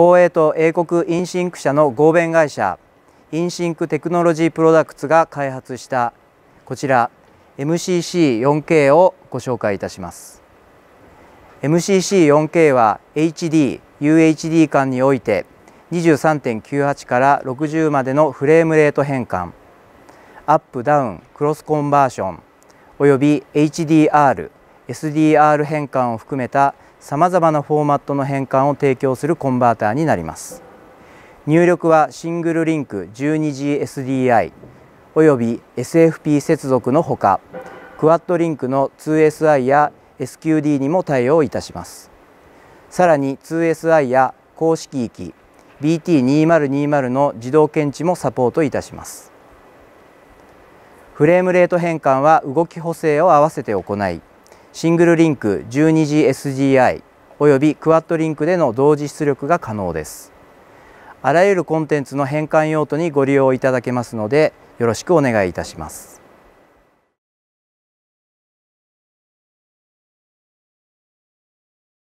宝永と英国インシンク社の合弁会社インシンクテクノロジープロダクツが開発したこちら MCC4K をご紹介いたします MCC4K は HD、UHD 間において23.98から60までのフレームレート変換アップダウンクロスコンバーションおよび HDR SDR 変換を含めたさまざまなフォーマットの変換を提供するコンバーターになります入力はシングルリンク 12GSDI および SFP 接続のほかクワッドリンクの 2SI や SQD にも対応いたしますさらに 2SI や公式域 BT2020 の自動検知もサポートいたしますフレームレート変換は動き補正を合わせて行いシングルリンク 12GSGI およびクワッドリンクでの同時出力が可能ですあらゆるコンテンツの変換用途にご利用いただけますのでよろしくお願いいたします